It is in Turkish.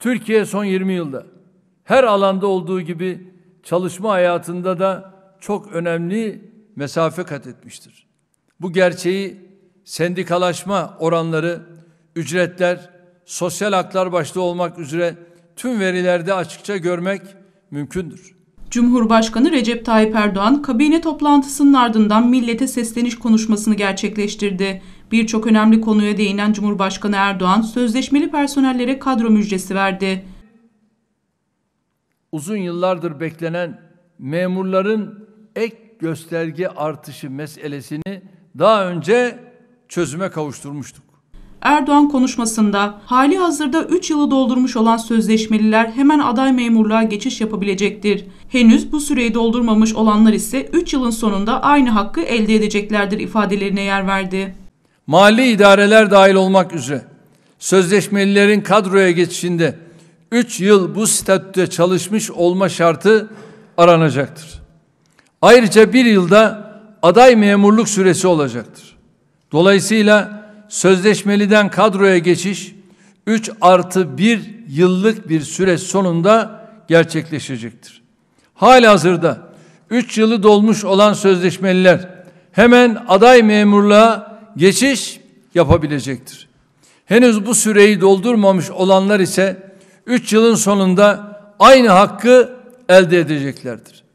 Türkiye son 20 yılda her alanda olduğu gibi çalışma hayatında da çok önemli mesafe kat etmiştir. Bu gerçeği sendikalaşma oranları, ücretler, sosyal haklar başta olmak üzere tüm verilerde açıkça görmek mümkündür. Cumhurbaşkanı Recep Tayyip Erdoğan kabine toplantısının ardından millete sesleniş konuşmasını gerçekleştirdi. Birçok önemli konuya değinen Cumhurbaşkanı Erdoğan sözleşmeli personellere kadro müjdesi verdi. Uzun yıllardır beklenen memurların ek gösterge artışı meselesini daha önce çözüme kavuşturmuştuk. Erdoğan konuşmasında hali hazırda 3 yılı doldurmuş olan sözleşmeliler hemen aday memurluğa geçiş yapabilecektir. Henüz bu süreyi doldurmamış olanlar ise 3 yılın sonunda aynı hakkı elde edeceklerdir ifadelerine yer verdi. Mali idareler dahil olmak üzere sözleşmelilerin kadroya geçişinde 3 yıl bu statüde çalışmış olma şartı aranacaktır. Ayrıca bir yılda aday memurluk süresi olacaktır. Dolayısıyla sözleşmeliden kadroya geçiş 3 artı 1 yıllık bir süreç sonunda gerçekleşecektir. hazırda 3 yılı dolmuş olan sözleşmeliler hemen aday memurluğa geçiş yapabilecektir. Henüz bu süreyi doldurmamış olanlar ise 3 yılın sonunda aynı hakkı elde edeceklerdir.